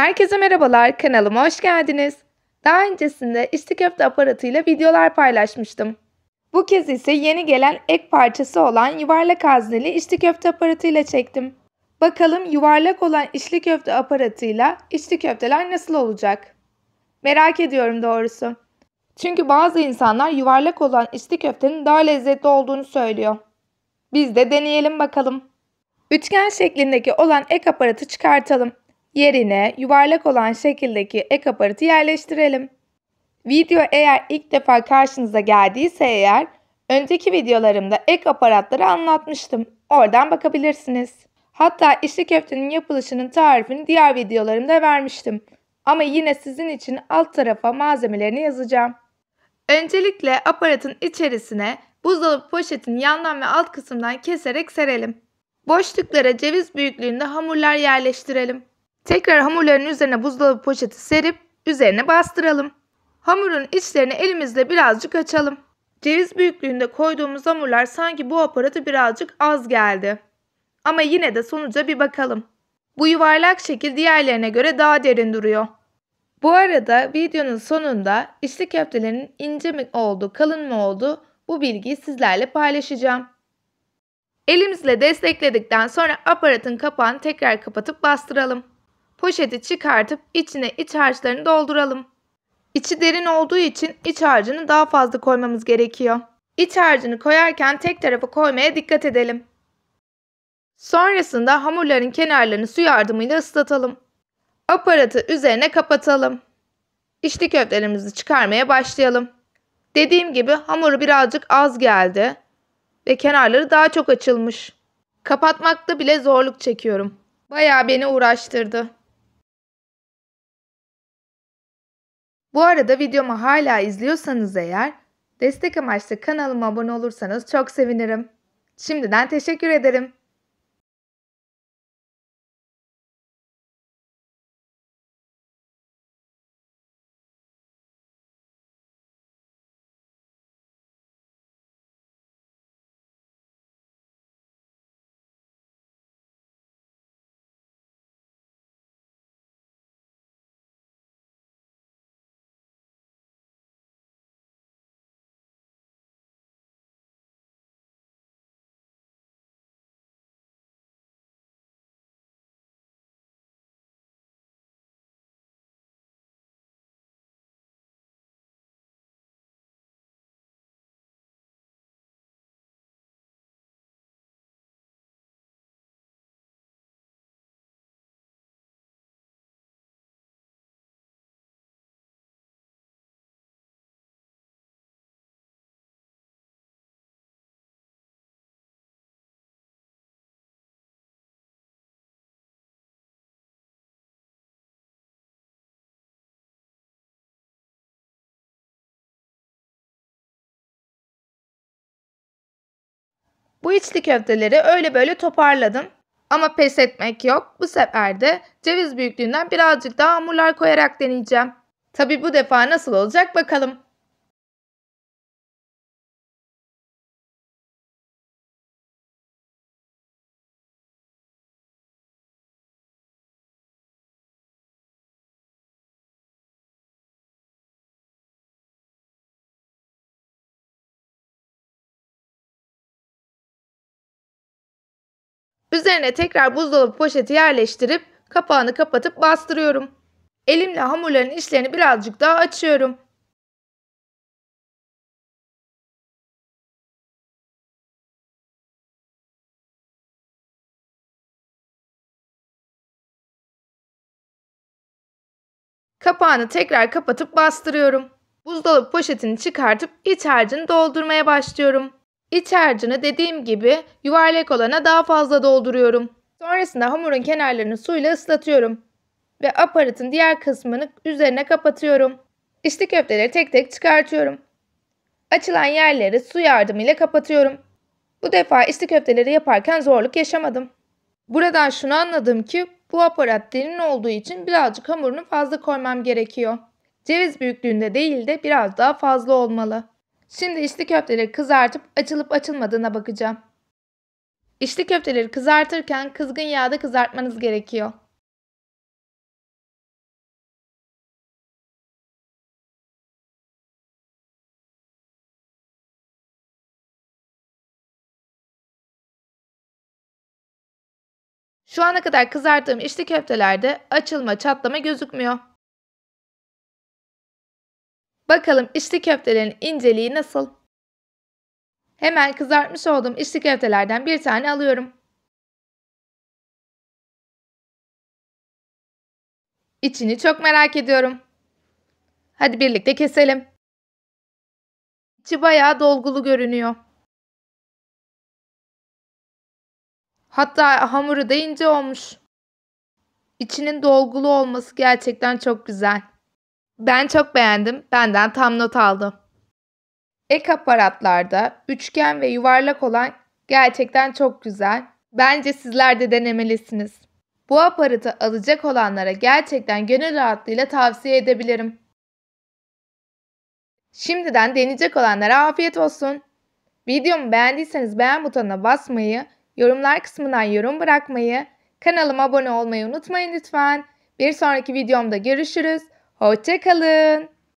Herkese merhabalar, kanalıma hoş geldiniz. Daha öncesinde içli köfte aparatıyla videolar paylaşmıştım. Bu kez ise yeni gelen ek parçası olan yuvarlak hazneli içli köfte aparatıyla çektim. Bakalım yuvarlak olan içli köfte aparatıyla içli köfteler nasıl olacak? Merak ediyorum doğrusu. Çünkü bazı insanlar yuvarlak olan içli köftenin daha lezzetli olduğunu söylüyor. Biz de deneyelim bakalım. Üçgen şeklindeki olan ek aparatı çıkartalım. Yerine yuvarlak olan şekildeki ek aparatı yerleştirelim. Video eğer ilk defa karşınıza geldiyse eğer, önceki videolarımda ek aparatları anlatmıştım. Oradan bakabilirsiniz. Hatta işli köftenin yapılışının tarifini diğer videolarımda vermiştim. Ama yine sizin için alt tarafa malzemelerini yazacağım. Öncelikle aparatın içerisine buzdolabı poşetin yandan ve alt kısımdan keserek serelim. Boşluklara ceviz büyüklüğünde hamurlar yerleştirelim. Tekrar hamurların üzerine buzdolabı poşeti serip üzerine bastıralım. Hamurun içlerini elimizle birazcık açalım. Ceviz büyüklüğünde koyduğumuz hamurlar sanki bu aparatı birazcık az geldi. Ama yine de sonuca bir bakalım. Bu yuvarlak şekil diğerlerine göre daha derin duruyor. Bu arada videonun sonunda içli köftelerin ince mi oldu, kalın mı oldu bu bilgiyi sizlerle paylaşacağım. Elimizle destekledikten sonra aparatın kapağını tekrar kapatıp bastıralım. Poşeti çıkartıp içine iç harçlarını dolduralım. İçi derin olduğu için iç harcını daha fazla koymamız gerekiyor. İç harcını koyarken tek tarafa koymaya dikkat edelim. Sonrasında hamurların kenarlarını su yardımıyla ıslatalım. Aparatı üzerine kapatalım. İçli köftelerimizi çıkarmaya başlayalım. Dediğim gibi hamuru birazcık az geldi ve kenarları daha çok açılmış. Kapatmakta bile zorluk çekiyorum. Baya beni uğraştırdı. Bu arada videomu hala izliyorsanız eğer destek amaçlı kanalıma abone olursanız çok sevinirim. Şimdiden teşekkür ederim. Bu içli köfteleri öyle böyle toparladım. Ama pes etmek yok. Bu sefer de ceviz büyüklüğünden birazcık daha hamurlar koyarak deneyeceğim. Tabi bu defa nasıl olacak bakalım. Üzerine tekrar buzdolabı poşeti yerleştirip kapağını kapatıp bastırıyorum. Elimle hamurların içlerini birazcık daha açıyorum. Kapağını tekrar kapatıp bastırıyorum. Buzdolabı poşetini çıkartıp iç harcını doldurmaya başlıyorum. İç harcını dediğim gibi yuvarlak olana daha fazla dolduruyorum. Sonrasında hamurun kenarlarını suyla ıslatıyorum. Ve aparatın diğer kısmını üzerine kapatıyorum. İçli köfteleri tek tek çıkartıyorum. Açılan yerleri su yardımıyla kapatıyorum. Bu defa içli köfteleri yaparken zorluk yaşamadım. Buradan şunu anladım ki bu aparat derin olduğu için birazcık hamurunu fazla koymam gerekiyor. Ceviz büyüklüğünde değil de biraz daha fazla olmalı. Şimdi içli köfteleri kızartıp açılıp açılmadığına bakacağım. İçli köfteleri kızartırken kızgın yağda kızartmanız gerekiyor. Şu ana kadar kızarttığım içli köftelerde açılma, çatlama gözükmüyor. Bakalım içli köftelerin inceliği nasıl? Hemen kızartmış olduğum içli köftelerden bir tane alıyorum. İçini çok merak ediyorum. Hadi birlikte keselim. İçi bayağı dolgulu görünüyor. Hatta hamuru da ince olmuş. İçinin dolgulu olması gerçekten çok güzel. Ben çok beğendim. Benden tam not aldı. Ek aparatlarda üçgen ve yuvarlak olan gerçekten çok güzel. Bence sizler de denemelisiniz. Bu aparatı alacak olanlara gerçekten gönül rahatlığıyla tavsiye edebilirim. Şimdiden deneyecek olanlara afiyet olsun. Videomu beğendiyseniz beğen butonuna basmayı, yorumlar kısmından yorum bırakmayı, kanalıma abone olmayı unutmayın lütfen. Bir sonraki videomda görüşürüz. Hoşçakalın.